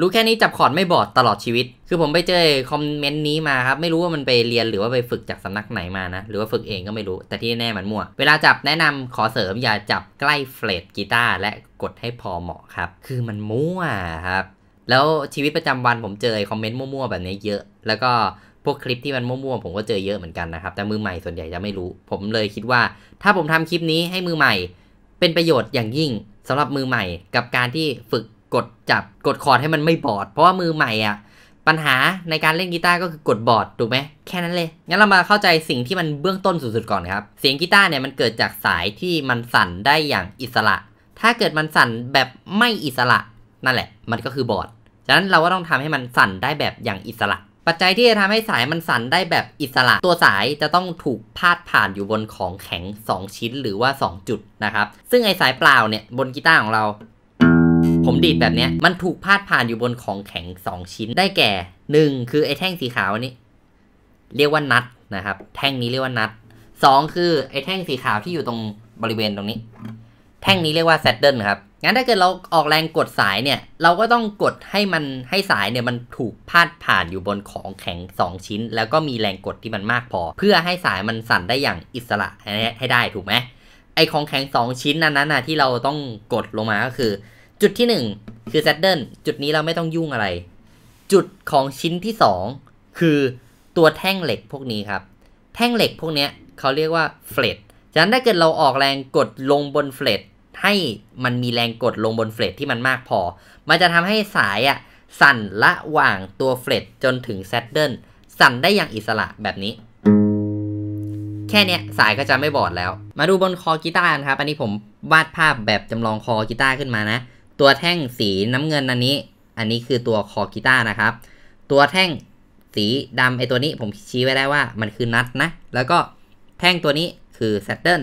รู้แค่นี้จับคอร์ดไม่บอดตลอดชีวิต คือผมไปเจอคอมเมนต์นี้มาครับ ไม่รู้ว่ามันไปเรียนหรือว่าไปฝึกจากสำนักไหนมานะ หรือว่าฝึกเองก็ไม่รู้ แต่ที่แน่มันมั่ว เวลาจับแนะนำขอเสริมอย่าจับใกล้เฟลดกีตาร์และกดให้พอเหมาะครับ คือมันมั่วครับ แล้วชีวิตประจำวันผมเจอคอมเมนต์มั่วๆแบบนี้เยอะ แล้วก็พวกคลิปที่มันมั่วๆผมก็เจอเยอะเหมือนกันนะครับ แต่มือใหม่ส่วนใหญ่จะไม่รู้ ผมเลยคิดว่าถ้าผมทำคลิปนี้ให้มือใหม่เป็นประโยชน์อย่างยิ่งสำหรับมือใหม่กับการที่ฝึกกดจับ กดคอร์ดให้มันไม่บอด เพราะว่ามือใหม่อ่ะปัญหาในการเล่นกีตาร์ก็คือกดบอดถูกไหมแค่นั้นเลยงั้นเรามาเข้าใจสิ่งที่มันเบื้องต้นสุดๆก่อนครับเสียงกีตาร์เนี่ยมันเกิดจากสายที่มันสั่นได้อย่างอิสระ ถ้าเกิดมันสั่นแบบไม่อิสระนั่นแหละ มันก็คือบอดฉะนั้นเราก็ต้องทำให้มันสั่นได้แบบอย่างอิสระ ปัจจัยที่จะทำให้สายมันสั่นได้แบบอิสระ ตัวสายจะต้องถูกพาดผ่านอยู่บนของแข็ง 2 ชิ้นหรือว่า 2 จุดนะครับ ซึ่งไอสายเปล่าเนี่ยบนกีตาร์ของเราผมดีดแบบเนี้ยมันถูกพาดผ่านอยู่บนของแข็ง 2 ชิ้น ได้แก่หนึ่ง คือไอ้แท่งสีขาวนี้ เรียกว่านัดนะครับ แท่งนี้เรียกว่านัด สองคือไอ้แท่งสีขาวที่อยู่ตรงบริเวณตรงนี้ แท่งนี้เรียกว่าแซดเดิลครับ งั้นถ้าเกิดเราออกแรงกดสายเนี่ย เราก็ต้องกดให้มัน ให้สายเนี่ยมันถูกพาดผ่านอยู่บนของแข็ง 2ชิ้น แล้วก็มีแรงกดที่มันมากพอ เพื่อให้สายมันสั่นได้อย่างอิสระให้ได้ถูกไหม ไอของแข็ง2ชิ้นนั้นน่ะที่เราต้องกดลงมาก็คือจุดที่ 1 คือแซดเดิลจุดนี้เราไม่ต้องยุ่งอะไร จุดของชิ้นที่ 2 คือตัวแท่งเหล็กพวกนี้ครับ แท่งเหล็กพวกนี้เขาเรียกว่าเฟลดฉะนั้นถ้าเกิดเราออกแรงกดลงบนเฟลดให้มันมีแรงกดลงบนเฟลดที่มันมากพอมันจะทำให้สายอะสั่นระหว่างตัวเฟลดจนถึงแซดเดิลสั่นได้อย่างอิสระแบบนี้ แค่เนี้ยสายก็จะไม่บอดแล้ว มาดูบนคอกีตาร์ครับอันนี้ผมวาดภาพแบบจำลองคอกีตาร์ขึ้นมานะตัวแท่งสีน้ำเงินอันนี้ อันนี้คือตัวคอกีตาร์นะครับ ตัวแท่งสีดำไอตัวนี้ผมชี้ไว้ได้ว่ามันคือนัดนะ แล้วก็แท่งตัวนี้คือแซตเทิล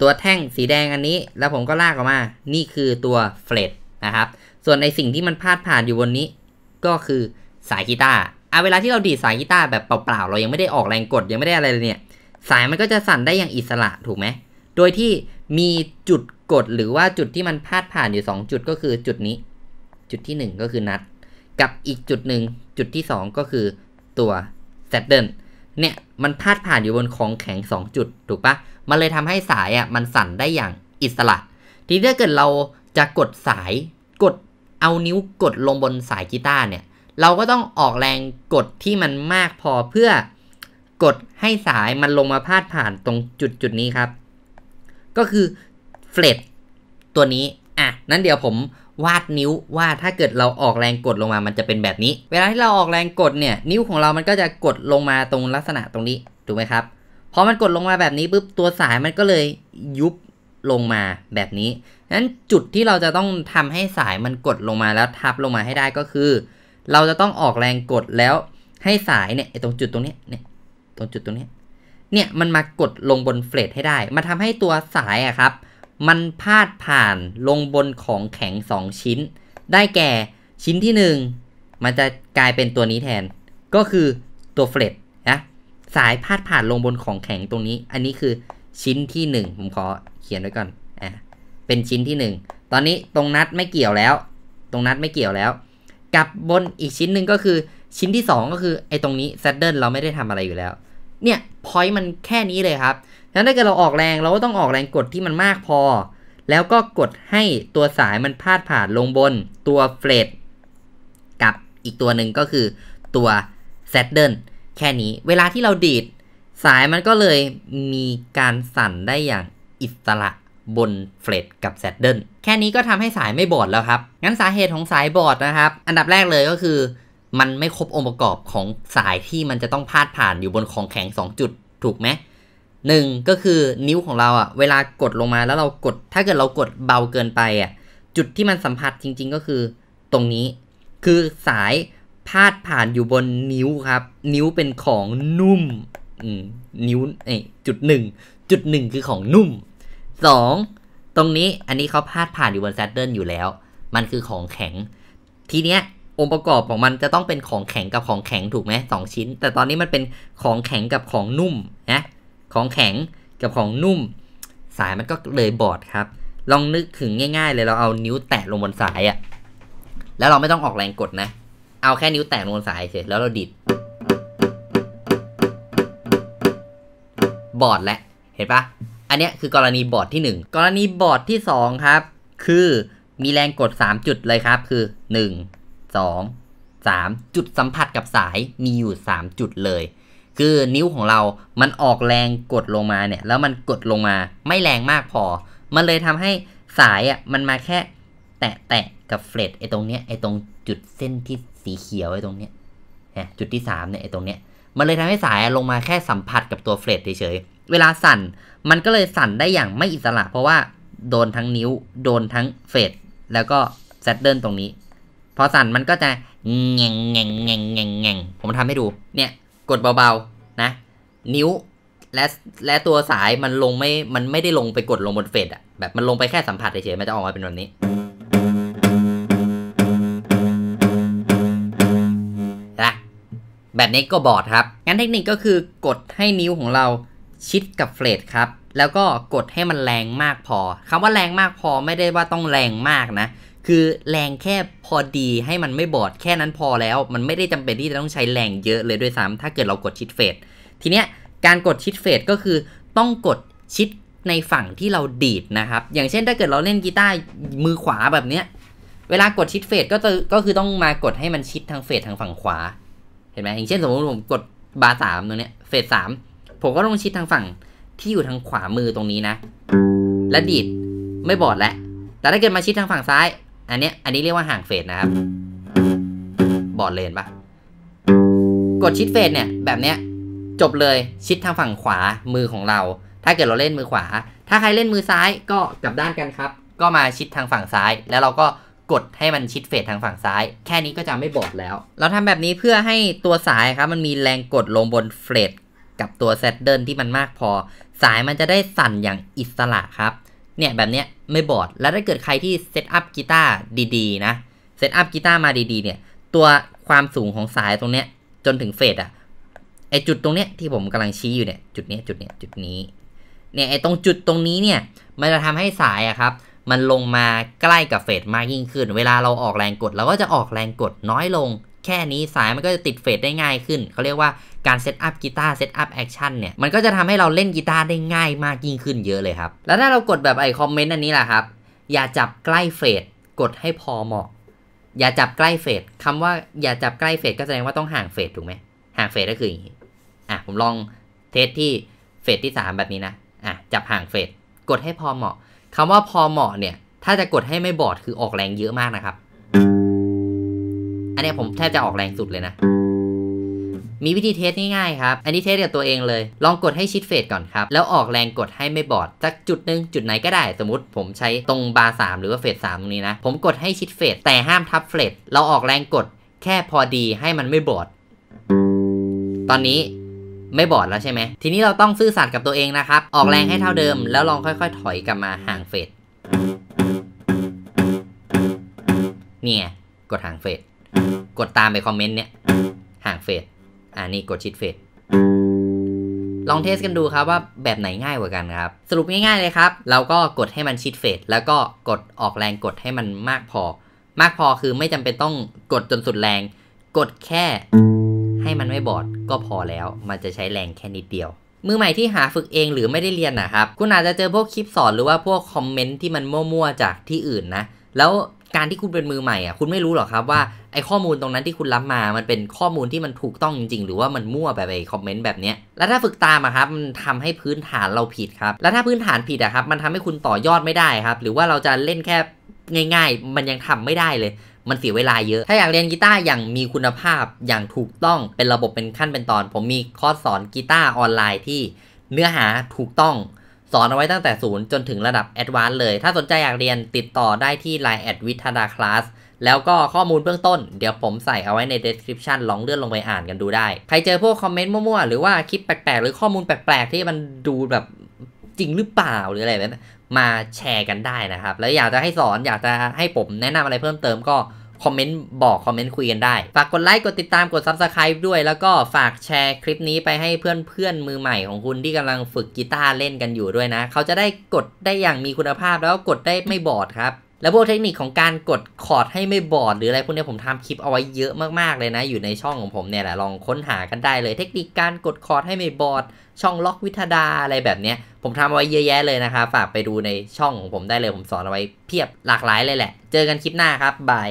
ตัวแท่งสีแดงอันนี้ แล้วผมก็ลากออกมา นี่คือตัวเฟลดนะครับส่วนในสิ่งที่มันพาดผ่านอยู่บนนี้ก็คือสายกีตาร์เอาเวลาที่เราดีดสายกีตาร์แบบเปล่าๆเรายังไม่ได้ออกแรงกดยังไม่ได้อะไรเลยเนี่ย สายมันก็จะสั่นได้อย่างอิสระถูกไหมโดยที่มีจุดกดหรือว่าจุดที่มันพาดผ่านอยู่2จุดก็คือจุดนี้ จุดที่ 1 ก็คือนัด กับอีกจุดหนึ่งจุดที่ 2 ก็คือตัวแซดเดิลเนี่ยมันพาดผ่านอยู่บนของแข็ง2จุด ถูกปะมันเลยทำให้สายอ่ะมันสั่นได้อย่างอิสระ ทีนี้ถ้าเกิดเราจะกดสายกดเอานิ้วกดลงบนสายกีตาร์เนี่ยเราก็ต้องออกแรงกดที่มันมากพอเพื่อ กดให้สายมันลงมาพาดผ่านตรงจุดจุดนี้ครับ ก็คือฟลตตัวนี้ อ่ะ นั้นเดี๋ยวผมวาดนิ้วว่าถ้าเกิดเราออกแรงกดลงมา มันจะเป็นแบบนี้ เวลาที่เราออกแรงกดเนี่ย นิ้วของเรามันก็จะกดลงมาตรงลักษณะตรงนี้ ถูกไหมครับ พอมันกดลงมาแบบนี้ปุ๊บ ตัวสายมันก็เลยยุบลงมาแบบนี้นั้นจุดที่เราจะต้องทำให้สายมันกดลงมาแล้วทับลงมาให้ได้ก็คือ เราจะต้องออกแรงกดแล้วให้สายเนี่ยตรงจุดตรงนี้เนี่ย ตรงจุดตรงนี้ เนี่ยมันมากดลงบนเฟลทให้ได้ มาทำให้ตัวสายอะครับมันพาดผ่านลงบนของแข็ง 2 ชิ้น ได้แก่ชิ้นที่ 1 มันจะกลายเป็นตัวนี้แทน ก็คือตัวเฟลตนะสายพาดผ่านลงบนของแข็งตรงนี้ อันนี้คือชิ้นที่ 1 ผมขอเขียนไว้ก่อนอ่ะเป็นชิ้นที่ 1 ตอนนี้ตรงนัดไม่เกี่ยวแล้ว ตรงนัดไม่เกี่ยวแล้วกับบนอีกชิ้นหนึ่งก็คือชิ้นที่ 2 ก็คือไอ้ตรงนี้ซัดเดิลเราไม่ได้ทำอะไรอยู่แล้วเนี่ยพอยต์มันแค่นี้เลยครับ งั้นถ้าเกิดเราออกแรงเราก็ต้องออกแรงกดที่มันมากพอ แล้วก็กดให้ตัวสายมันพาดผ่านลงบนตัวเฟลดกับอีกตัวหนึ่งก็คือตัวแซดเดิลแค่นี้ เวลาที่เราดีดสายมันก็เลยมีการสั่นได้อย่างอิสระบนเฟลดกับแซดเดิลแค่นี้ก็ทำให้สายไม่บอดแล้วครับ งั้นสาเหตุของสายบอดนะครับ อันดับแรกเลยก็คือมันไม่ครบองค์ประกอบของสายที่มันจะต้องพาดผ่านอยู่บนของแข็ง2จุดถูกไหมหนึ่งก็คือนิ้วของเราอะ่ะเวลากดลงมาแล้วเรากดถ้าเกิดเรากดเบาเกินไปอะ่ะจุดที่มันสัมผัสจริงๆก็คือ ตรงนี้คือสายพาดผ่านอยู่บนนิ้วครับ นิ้วเป็นของนุ่มนิ้วเอ้จุดหนึ่งจุดหนึ่งคือของนุ่มสองตรงนี้อันนี้เขาพาดผ่านอยู่บนแซตเดิลอยู่แล้ว มันคือของแข็ง ทีเนี้ยองค์ประกอบของมันจะต้องเป็นของแข็งกับของแข็งถูกไหมสองชิ้น แต่ตอนนี้มันเป็นของแข็งกับของนุ่มนะของแข็งกับของนุ่มสายมันก็เลยบอดครับ ลองนึกถึงง่าย ๆเลยเราเอานิ้วแตะลงบนสายอะแล้วเราไม่ต้องออกแรงกดนะเอาแค่นิ้วแตะลงบนสายเฉยแล้วเราดิด บอดแล้วเห็นปะอันนี้คือกรณีบอดที่ 1 กรณีบอดที่2ครับคือมีแรงกด3จุดเลยครับ คือ1 2 3จุดสัมผัสกับสายมีอยู่ 3 จุดเลย คือนิ้วของเรามันออกแรงกดลงมาเนี่ย แล้วมันกดลงมาไม่แรงมากพอ มันเลยทำให้สายอ่ะมันมาแค่แตะแตะกับเฟลตไอ้ตรงเนี้ยไอ้ตรงจุดเส้นที่สีเขียวไอ้ตรงเนี้ยจุดที่3เนี่ยไอ้ตรงเนี้ย มันเลยทำให้สายลงมาแค่สัมผัสกับตัวเฟลตเฉยๆเวลาสั่นมันก็เลยสั่นได้อย่างไม่อิสระเพราะว่าโดนทั้งนิ้วโดนทั้งเฟลตแล้วก็แซดเดิลตรงนี้พอสั่นมันก็จะแงงแงงแงงแงงแงงผมทำให้ดู เนี่ยกดเบา ๆ นะ นิ้ว และและตัวสายมันลงไม่มัน ไม่ได้ลงไปกดลงบนเฟดอะแบบมันลงไปแค่สัมผัสเฉยๆมันจะออกมาเป็นแบบนี้นะแบบนี้ก็บอดครับ งั้นเทคนิคก็คือกดให้นิ้วของเราชิดกับเฟดครับ แล้วก็กดให้มันแรงมากพอ คำว่าแรงมากพอไม่ได้ว่าต้องแรงมากนะคือแรงแค่พอดีให้มันไม่บอด แค่นั้นพอแล้ว มันไม่ได้จำเป็นที่จะต้องใช้แรงเยอะเลยด้วยซ้ำถ้าเกิดเรากดชิดเฟดทีเนี้ยการกดชิดเฟดก็คือต้องกดชิดในฝั่งที่เราดีดนะครับอย่างเช่นถ้าเกิดเราเล่นกีตาร์มือขวาแบบเนี้ยเวลากดชิดเฟดก็จะก็คือต้องมากดให้มันชิดทางเฟดทางฝั่งขวาเห็นไหมอย่างเช่นสมมติผมกดบาร์สามตรงเนี้ยเฟดสามผมก็ต้องชิดทางฝั่งที่อยู่ทางขวามือตรงนี้นะ และดีดไม่บอดแล้วแต่ถ้าเกิดมาชิดทางฝั่งซ้ายอันนี้อันนี้เรียกว่าห่างเฟสนะครับบอดเลนปะกดชิดเฟสเนี่ยแบบเนี้ยจบเลยชิดทางฝั่งขวามือของเราถ้าเกิดเราเล่นมือขวา ถ้าใครเล่นมือซ้ายก็กลับด้านกันครับ ก็มาชิดทางฝั่งซ้ายแล้วเราก็กดให้มันชิดเฟดทางฝั่งซ้าย แค่นี้ก็จะไม่บอดแล้ว เราทำแบบนี้เพื่อให้ตัวสายครับ มันมีแรงกดลงบนเฟดกับตัวเซตเดิลที่มันมากพอ สายมันจะได้สั่นอย่างอิสระครับเนี่ยแบบเนี้ยไม่บอด แล้วถ้าเกิดใครที่เซตอัพกีตาร์ดีๆ นะ เซตอัพกีตาร์มาดีๆเนี่ย ตัวความสูงของสายตรงเนี้ยจนถึงเฟดอะไอจุดตรงเนี้ยที่ผมกำลังชี้อยู่เนี่ยจุดเนี้ยจุดเนี้ยจุดนี้เนี่ยไอตรงจุดตรงนี้เนี่ยมันจะทำให้สายอะครับมันลงมาใกล้กับเฟดมากยิ่งขึ้น เวลาเราออกแรงกดเราก็จะออกแรงกดน้อยลง แค่นี้สายมันก็จะติดเฟดได้ง่ายขึ้นเขาเรียกว่าการเซตอัพกีตาร์เซตอัพแอคชั่นเนี่ยมันก็จะทำให้เราเล่นกีตาร์ได้ง่ายมากยิ่งขึ้นเยอะเลยครับ แล้วถ้าเรากดแบบไอคอมเมนต์อันนี้แหละครับ อย่าจับใกล้เฟดกดให้พอเหมาะ อย่าจับใกล้เฟดคำว่าอย่าจับใกล้เฟดก็แสดงว่าต้องห่างเฟดถูกไหมห่างเฟดก็คืออย่างนี้อ่ะผมลองเทสที่เฟสที่3 แบบนี้นะอ่ะ จับห่างเฟสกดให้พอเหมาะ คำว่าพอเหมาะเนี่ย ถ้าจะกดให้ไม่บอดคือออกแรงเยอะมากนะครับ อันนี้ผมแทบจะออกแรงสุดเลยนะมีวิธีเทสง่ายๆครับ อันนี้เทสกับตัวเองเลย ลองกดให้ชิดเฟดก่อนครับ แล้วออกแรงกดให้ไม่บอดสักจุดหนึ่งจุดไหนก็ได้ สมมติผมใช้ตรงบาร์สหรือว่าเฟดสามตรงนี้นะ ผมกดให้ชิดเฟดแต่ห้ามทับเฟดเราออกแรงกดแค่พอดีให้มันไม่บอด ตอนนี้ไม่บอดแล้วใช่ไหม ทีนี้เราต้องซื่อสัตย์กับตัวเองนะครับ ออกแรงให้เท่าเดิม แล้วลองค่อย ๆ ถอยกลับมาห่างเฟด เนี่ยกดห่างเฟด กดตามไปคอมเมนต์เนี่ยห่างเฟดอ่านี่กดชิดเฟดลองเทสกันดูครับว่าแบบไหนง่ายกว่ากันครับสรุปง่ายๆเลยครับ เราก็กดให้มันชิดเฟดแล้วก็กดออกแรงกดให้มันมากพอ มากพอคือไม่จำเป็นต้องกดจนสุดแรง กดแค่ให้มันไม่บอดก็พอแล้ว มันจะใช้แรงแค่นิดเดียวมือใหม่ที่หาฝึกเองหรือไม่ได้เรียนนะครับ คุณอาจจะเจอพวกคลิปสอนหรือว่าพวกคอมเมนต์ที่มันมั่วๆจากที่อื่นนะแล้วการที่คุณเป็นมือใหม่อ่ะคุณไม่รู้หรอกครับว่าไอ้ข้อมูลตรงนั้นที่คุณรับมา มันเป็นข้อมูลที่มันถูกต้องจริงๆ หรือว่ามันมั่วแบบไอ้คอมเมนต์แบบเนี้ย แล้วถ้าฝึกตามอะครับ มันทำให้พื้นฐานเราผิดครับ แล้วถ้าพื้นฐานผิดอะครับ มันทำให้คุณต่อยอดไม่ได้ครับ หรือว่าเราจะเล่นแค่ง่ายๆ มันยังทำไม่ได้เลย มันเสียเวลาเยอะ ถ้าอยากเรียนกีตาร์อย่างมีคุณภาพ อย่างถูกต้อง เป็นระบบ เป็นขั้น เป็นตอน ผมมีคอร์สสอนกีตาร์ออนไลน์ที่เนื้อหาถูกต้องสอนเอาไว้ตั้งแต่ศูนย์จนถึงระดับแอดวานซ์เลย ถ้าสนใจอยากเรียนติดต่อได้ที่ Line แอดวิทยาคลาสแล้วก็ข้อมูลเบื้องต้นเดี๋ยวผมใส่เอาไว้ใน description ลองเลื่อนลงไปอ่านกันดูได้ ใครเจอพวกคอมเมนต์มั่วๆ หรือว่าคลิปแปลกๆ หรือข้อมูลแปลกๆ ที่มันดูแบบจริงหรือเปล่าหรืออะไรแบบมาแชร์กันได้นะครับ แล้วอยากจะให้สอนอยากจะให้ผมแนะนำอะไรเพิ่มเติมก็คอมเมนต์บอกคอมเมนต์คุยกันได้ ฝากกดไลค์กดติดตามกด Subscribe ด้วยแล้วก็ฝากแชร์คลิปนี้ไปให้เพื่อนๆ มือใหม่ของคุณ ที่กำลังฝึกกีตาร์เล่นกันอยู่ด้วยนะ เขาจะได้กดได้อย่างมีคุณภาพแล้วก็กดได้ไม่บอดครับ แล้วพวกเทคนิคของการกดคอร์ดให้ไม่บอด หรืออะไรพวกนี้ผมทำคลิปเอาไว้เยอะมากๆเลยนะ อยู่ในช่องของผมเนี่ยแหละลองค้นหากันได้เลย เทคนิคการกดคอร์ดให้ไม่บอดช่องล็อกวิทดาอะไรแบบเนี้ยผมทำเอาไว้เยอะแยะเลยนะคะฝากไปดูในช่องของผมได้เลยผมสอนเอาไว้เพียบหลากหลายเลยแหละ เจอกันคลิปหน้าครับบาย